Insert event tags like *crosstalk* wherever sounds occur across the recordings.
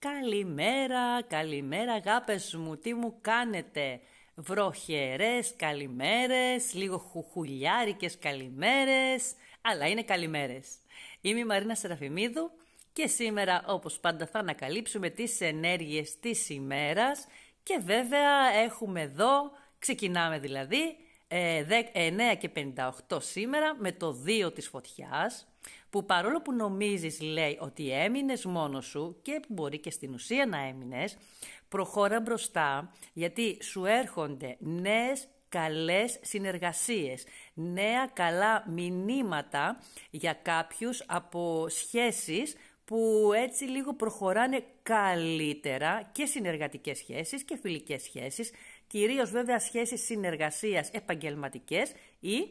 Καλημέρα, καλημέρα αγάπες μου, τι μου κάνετε. Βροχερές καλημέρες, λίγο χουχουλιάρικες καλημέρες, αλλά είναι καλημέρες. Είμαι η Μαρίνα Σεραφιμίδου και σήμερα όπως πάντα θα ανακαλύψουμε τις ενέργειες της ημέρας και βέβαια έχουμε εδώ, ξεκινάμε δηλαδή, 9 ε, ε, και 58 σήμερα με το 2 της φωτιάς που παρόλο που νομίζεις λέει ότι έμεινες μόνος σου και που μπορεί και στην ουσία να έμεινες προχώρα μπροστά γιατί σου έρχονται νέες καλές συνεργασίες, νέα καλά μηνύματα για κάποιους από σχέσεις που έτσι λίγο προχωράνε καλύτερα και συνεργατικές σχέσεις και φιλικές σχέσεις κυρίως βέβαια σχέσεις συνεργασίας επαγγελματικές ή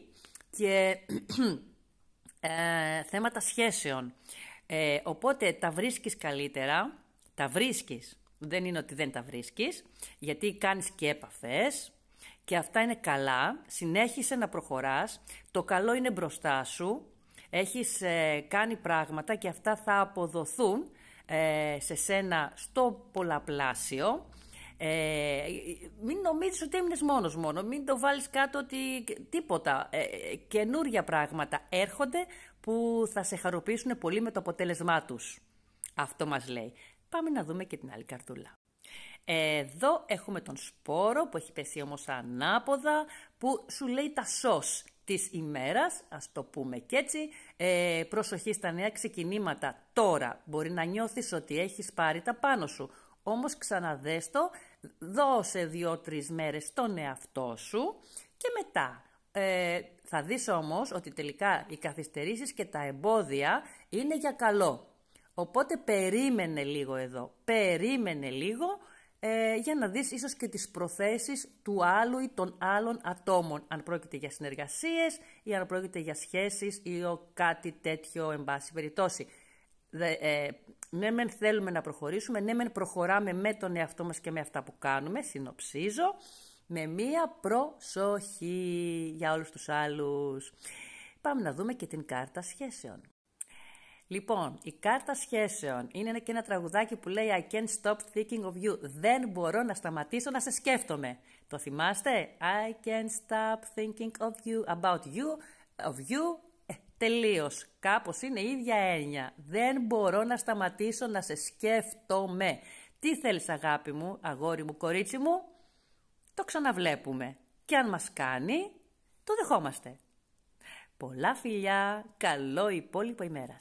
και *clears throat* ε, θέματα σχέσεων. Ε, οπότε τα βρίσκεις καλύτερα, τα βρίσκεις, δεν είναι ότι δεν τα βρίσκεις, γιατί κάνεις και επαφές και αυτά είναι καλά, συνέχισε να προχωράς, το καλό είναι μπροστά σου, έχεις ε, κάνει πράγματα και αυτά θα αποδοθούν σε σένα στο πολλαπλάσιο ε, μην νομίζεις ότι έμεινες μόνος μόνο, μην το βάλεις κάτω ότι τίποτα. Ε, ε, καινούρια πράγματα έρχονται που θα σε χαροποιήσουν πολύ με το αποτέλεσμά τους. Αυτό μας λέει. Πάμε να δούμε και την άλλη καρτούλα. Εδώ έχουμε τον σπόρο που έχει πέσει όμως ανάποδα που σου λέει τα σως της ημέρας, ας το πούμε και έτσι. Ε, προσοχή στα νέα ξεκινήματα τώρα. Μπορεί να νιώθεις ότι έχεις πάρει τα πάνω σου. Όμως ξαναδέστο δώσε δύο-τρεις μέρες στον εαυτό σου και μετά ε, θα δεις όμως ότι τελικά οι καθυστερήσεις και τα εμπόδια είναι για καλό. Οπότε περίμενε λίγο εδώ, περίμενε λίγο ε, για να δεις ίσως και τις προθέσεις του άλλου ή των άλλων ατόμων, αν πρόκειται για συνεργασίες ή αν πρόκειται για σχέσεις ή ο κάτι τέτοιο εν πάση περιπτώσει. Ε, ναι μεν θέλουμε να προχωρήσουμε, ναι μεν προχωράμε με τον εαυτό μας και με αυτά που κάνουμε, συνοψίζω, με μία προσοχή για όλους τους άλλους. Πάμε να δούμε και την κάρτα σχέσεων. Λοιπόν, η κάρτα σχέσεων είναι και ένα τραγουδάκι που λέει I can't stop thinking of you. Δεν μπορώ να σταματήσω να σε σκέφτομαι. Το θυμάστε? I can't stop thinking of you, about you, of you Τελείως. Κάπως είναι η ίδια έννοια. Δεν μπορώ να σταματήσω να σε σκέφτομαι. Τι θέλεις, αγάπη μου, αγόρι μου, κορίτσι μου. Το ξαναβλέπουμε. Και αν μας κάνει, το δεχόμαστε. Πολλά φιλιά, καλό υπόλοιπο ημέρας!